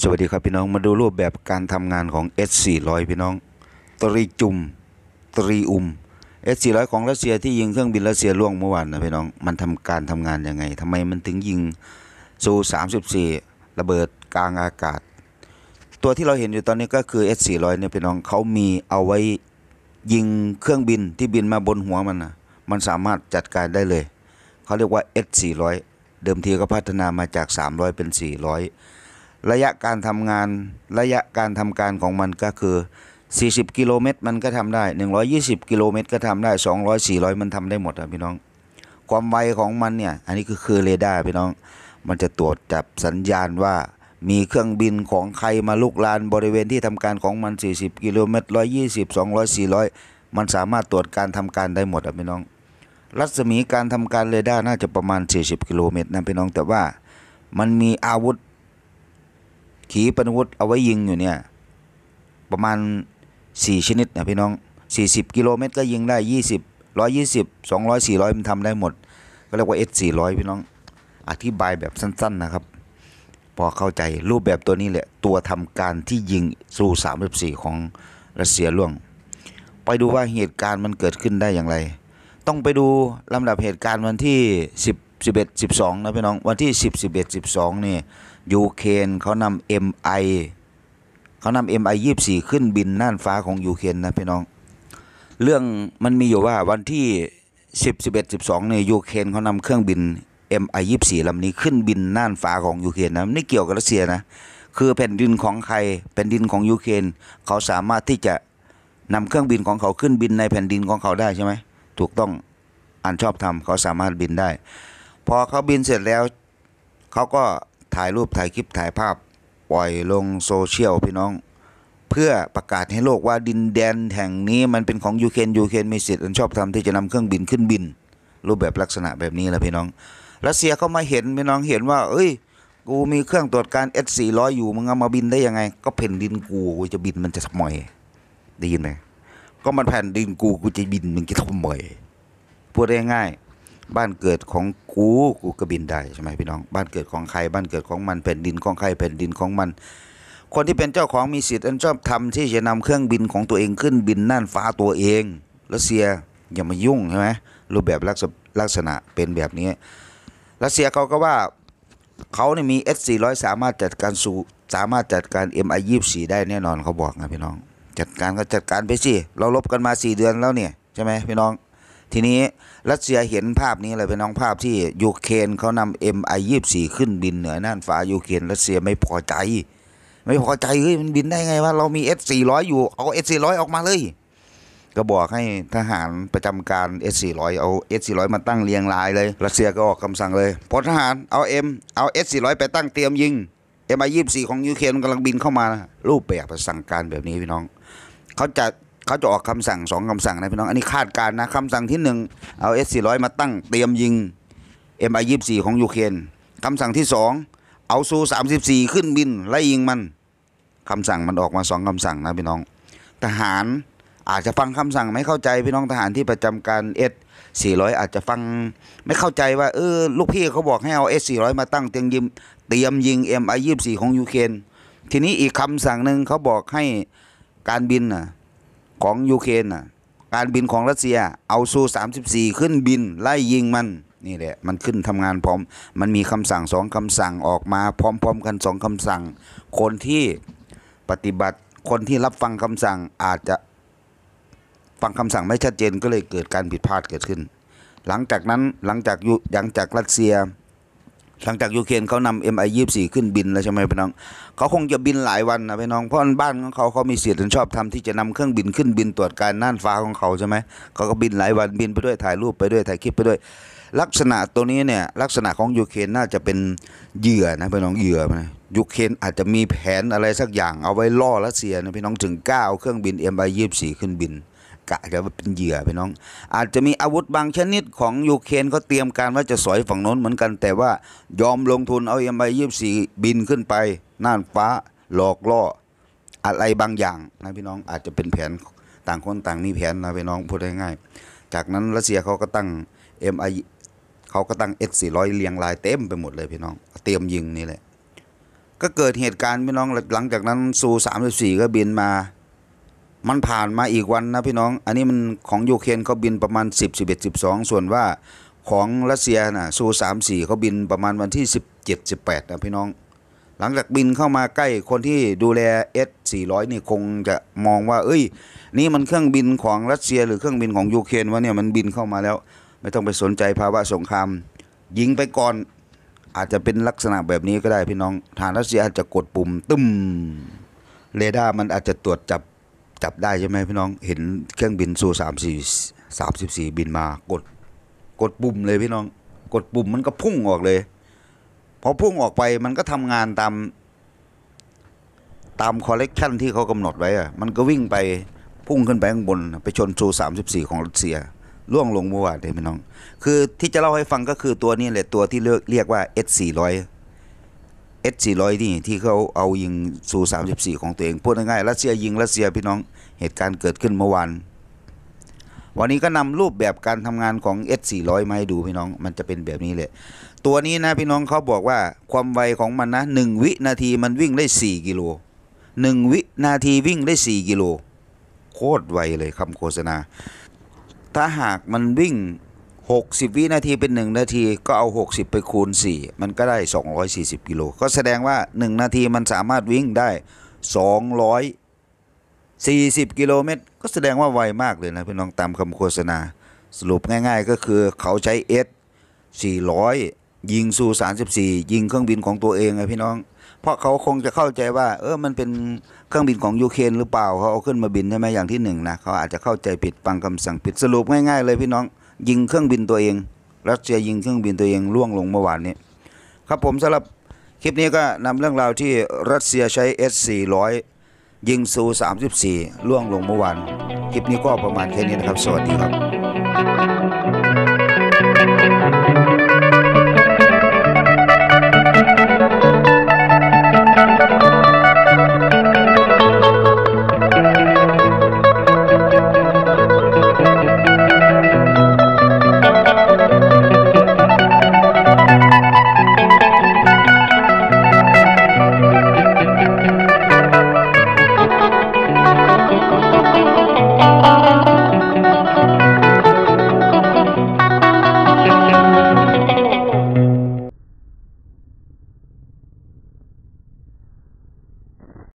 สวัสดีครับพี่น้องมาดูรูปแบบการทำงานของ S400 พี่น้อง ตรีจุม ตรีอุม S400 ของรัสเซียที่ยิงเครื่องบินรัสเซียล่วงเมื่อวานนะพี่น้องมันทำการทำงานยังไงทำไมมันถึงยิงซู34 ระเบิดกลางอากาศ ตัวที่เราเห็นอยู่ตอนนี้ก็คือ S400 เนี่ยพี่น้องเขามีเอาไว้ยิงเครื่องบินที่บินมาบนหัวมันนะมันสามารถจัดการได้เลยเขาเรียกว่า S400 เดิมทีก็พัฒนามาจาก 300 เป็น 400ระยะการทำงานระยะการทำการของมันก็คือ 40กิโลเมตรมันก็ทำได้ 120 กิโลเมตรก็ทำได้200 400 มันทำได้หมดครับพี่น้อง ความไวของมันเนี่ยอันนี้ก็คือเรดาร์พี่น้อง มันจะตรวจจับสัญญาณว่ามีเครื่องบินของใครมาลุกลานบริเวณที่ทำการของมัน 40 กิโลเมตร120 200 400 มันสามารถตรวจการทำการได้หมดครับพี่น้อง รัศมีการทำการเรดาร์น่าจะประมาณ 40กิโลเมตรนะพี่น้อง แต่ว่ามันมีอาวุธขีปนาวุธเอาไว้ยิงอยู่เนี่ย ประมาณ 4 ชนิดนะพี่น้อง 40 กิโลเมตรก็ยิงได้ 20 120 200 400 มันทำได้หมด ก็เรียกว่า S 400 พี่น้องอธิบายแบบสั้นๆนะครับ พอเข้าใจรูปแบบตัวนี้แหละตัวทำการที่ยิงสู่ 34 ของรัสเซียล่วง ไปดูว่าเหตุการณ์มันเกิดขึ้นได้อย่างไร ต้องไปดูลำดับเหตุการณ์วันที่10 11 12นะพี่น้องวันที่10 11 12นี่ยูเครนเขานำ MI เขานำ MI 24 ขึ้นบินน่านฟ้าของยูเครนนะพี่น้อง เรื่องมันมีอยู่ว่าวันที่10 11 12เนี่ยยูเครนเขานำเครื่องบิน MI 24ลำนี้ขึ้นบินน่านฟ้าของยูเครนนะไม่เกี่ยวกับรัสเซียนะคือแผ่นดินของใครแผ่นดินของยูเครนเขาสามารถที่จะนำเครื่องบินของเขาขึ้นบินในแผ่นดินของเขาได้ใช่ไหมถูกต้องอันชอบทำเขาสามารถบินได้พอเขาบินเสร็จแล้ว เขาก็ถ่ายรูปถ่ายคลิปถ่ายภาพ ปล่อยลงโซเชียล พี่น้อง เพื่อประกาศให้โลกว่าดินแดนแห่งนี้ มันเป็นของยูเครนยูเครนมีสิทธิ์อันชอบธรรมที่จะนำเครื่องบินขึ้นบิน รูปแบบลักษณะแบบนี้แหละพี่น้องรัสเซียเขามาเห็น พี่น้องเห็นว่า เอ้ย กูมีเครื่องตรวจการ S400 อยู่มึงเอามาบินได้ยังไง ก็แผ่นดินกูกูจะบินมันจะทำไมได้ยินไหมก็มันแผ่นดินกูกูจะบินมึงจะทำไมพูดง่ายบ้านเกิดของกูกูก็บินได้ใช่ไหมพี่น้อง บ้านเกิดของใครบ้านเกิดของมันแผ่นดินของใครแผ่นดินของมันคนที่เป็นเจ้าของมีสิทธิ์อันชอบธรรมที่จะนำเครื่องบินของตัวเองขึ้นบินน่านฟ้าตัวเองรัสเซียอย่ามายุ่งใช่ไหมรูปแบบลักษณะเป็นแบบนี้รัสเซียเขาก็ว่าเขาเนี่ยมี S400 สามารถจัดการสูสามารถจัดการ MI24 ได้แน่นอนเขาบอกนะพี่น้อง จัดการก็จัดการไปสิเราลบกันมา 4 เดือนแล้วเนี่ยใช่ไหมพี่น้องทีนี้รัสเซียเห็นภาพนี้เลยเป็นน้องภาพที่ยูเครนเขานำเอ็มไอยี่สี่ขึ้นบินเหนือน่านฟ้ายูเครนรัสเซียไม่พอใจ ไม่พอใจเฮ้ยมันบินได้ไงว่า เรามีเอสสี่ร้อยอยู่ เอาเอสสี่ร้อยออกมาเลย ก็บอกให้ทหารประจำการเอสสี่ร้อยเอาเอสสี่ร้อยมาตั้งเรียงรายเลย รัสเซียก็ออกคำสั่งเลยพลทหาร เอาเอ็มเอาเอสสี่ร้อยไปตั้งเตรียมยิงเอ็มไอยี่สี่ของยูเครนกำลังบินเข้ามา รูปแบบสั่งการแบบนี้พี่น้องเขาจะเขาจะออกคำสั่งสองคำสั่งนะพี่น้อง อันนี้คาดการนะคำสั่งที่หนึ่งเอาเอสสี่ร้อยมาตั้ง เตรียมยิงเอ็มไอยี่สี่ของยูเครนคำสั่งที่สองเอาซูสามสิบสี่ขึ้นบินไล่ยิงมันคำสั่งมันออกมาสองคำสั่งนะพี่น้องทหารอาจจะฟังคำสั่งไม่เข้าใจพี่น้องทหารที่ประจำการเอสสี่ร้อยอาจจะฟังไม่เข้าใจว่าเออลูกพี่เขาบอกให้เอาเอสสี่ร้อยมาตั้งเตรียมยิงเตรียมยิงเอ็มไอยี่สี่ของยูเครนทีนี้อีกคำสั่งหนึ่งเขาบอกให้การบินน่ะของยูเครนอ่ะการบินของรัสเซียเอาซู 34 ขึ้นบินไล่ยิงมันนี่แหละมันขึ้นทำงานพร้อมมันมีคำสั่งสองคำสั่งออกมาพร้อมๆกันสองคำสั่ง คนที่ปฏิบัติคนที่รับฟังคำสั่งอาจจะฟังคำสั่งไม่ชัดเจนก็เลยเกิดการผิดพลาดเกิดขึ้น หลังจากนั้นหลังจากยหลังจากรัสเซียหลังจากยูเครนเขานำเอ็มไอยี่สี่ขึ้นบินแล้วใช่ไหมพี่น้องเขาคงจะบินหลายวันนะพี่น้องเพราะบ้านของเขาเขามีเสียดันชอบทำที่จะนำเครื่องบินขึ้นบินตรวจการน่านฟ้าของเขาใช่ไหมเขาก็บินหลายวันบินไปด้วยถ่ายรูปไปด้วยถ่ายคลิปไปด้วย ลักษณะตัวนี้เนี่ยลักษณะของยูเครนน่าจะเป็นเหยื่อนะพี่น้องเหยื่อนะยูเครนอาจจะมีแผนอะไรสักอย่างเอาไว้ล่อรัสเซียนะพี่น้องถึงกล้าเอาเครื่องบินเอ็มไอยี่สี่ขึ้นบินกะจะเป็นเหยื่อไปน้อง อาจจะมีอาวุธบางชนิดของยูเครนเขาเตรียมการว่าจะสอยฝั่งโน้นเหมือนกัน แต่ว่ายอมลงทุนเอาเอ็มไอยี่สี่บินขึ้นไป น่านฟ้าหลอกล่อ อะไรบางอย่างนะพี่น้องอาจจะเป็นแผนต่างคนต่างมีแผนนะ พี่น้องพูดง่ายๆจากนั้นรัสเซียเขาก็ตั้ง MI เขาก็ตั้ง S400 เรียงรายเต็มไปหมดเลยพี่น้อง เตรียมยิงนี่แหละก็เกิดเหตุการณ์พี่น้องหลังจากนั้นซู34 ก็บินมามันผ่านมาอีกวันนะพี่น้อง อันนี้มันของยูเครนเขาบินประมาณ 10 11 12 ส่วนว่าของรัสเซียนะซูสามสี่เขาบินประมาณวันที่17 18นะพี่น้อง หลังจากบินเข้ามาใกล้ คนที่ดูแล S 400นี่คงจะมองว่า เอ้ย นี่มันเครื่องบินของรัสเซียหรือเครื่องบินของยูเครนวะเนี่ยมันบินเข้ามาแล้ว ไม่ต้องไปสนใจภาวะสงคราม ยิงไปก่อน อาจจะเป็นลักษณะแบบนี้ก็ได้ พี่น้องฐานรัสเซียอาจจะกดปุ่มตึมเรดาร์มันอาจจะตรวจจับจับได้ใช่ไหมพี่น้องเห็นเครื่องบินซูสามสี่สามสิบสี่บินมากด กดปุ่มเลยพี่น้องกดปุ่มมันก็พุ่งออกเลย พอพุ่งออกไปมันก็ทำงานตามตามคอลเลกชันที่เขากำหนดไว้อะมันก็วิ่งไปพุ่งขึ้นไปข้างบน ไปชนซูสามสิบสี่ของรัสเซียล่วงลงเมื่อวานเลยพี่น้องคือที่จะเล่าให้ฟังก็คือตัวนี้แหละตัวที่เรียกว่า S 4 0 0เอสสี่ร้อยนี่ที่เขาเอายิงสู่สามสิบสี่ของตัวเองพูดง่ายๆรัสเซียยิงรัสเซียพี่น้องเหตุการณ์เกิดขึ้นเมื่อวานวันนี้ก็นำรูปแบบการทำงานของเอสี่ร้อยมาให้ดูพี่น้อง มันจะเป็นแบบนี้เลย ตัวนี้นะพี่น้องเขาบอกว่าความไวของมันนะหนึ่งวินาทีมันวิ่งได้สี่กิโลหนึ่งวินาทีวิ่งได้สี่กิโล โคตรไวเลยคำโฆษณา ถ้าหากมันวิ่ง60วินาทีเป็น 1 นาทีก็เอา 60 ไปคูณ 4 มันก็ได้ 240กิโลก็แสดงว่า 1 นาทีมันสามารถวิ่งได้240 กิโลเมตรก็แสดงว่าไวมากเลยนะ พี่น้องตามคำโฆษณาสรุปง่ายๆก็คือเขาใช้ S 400 ยิงซู34 ยิงเครื่องบินของตัวเองไงพี่น้อง เพราะเขาคงจะเข้าใจว่า เออมันเป็นเครื่องบินของยูเครนหรือเปล่า เขาเอาขึ้นมาบินใช่ไหมอย่างที่หนึ่งนะเขาอาจจะเข้าใจผิดฟังคำสั่งผิดสรุปง่ายๆเลยพี่น้องยิงเครื่องบินตัวเอง รัสเซียยิงเครื่องบินตัวเอง ล่วงลงเมื่อวานนี้ ครับผมสำหรับ คลิปนี้ก็นำเรื่องราวที่รัสเซียใช้ S400 ยิงซู 34 ล่วงลงเมื่อวาน คลิปนี้ก็ประมาณแค่นี้นะครับ สวัสดีครับ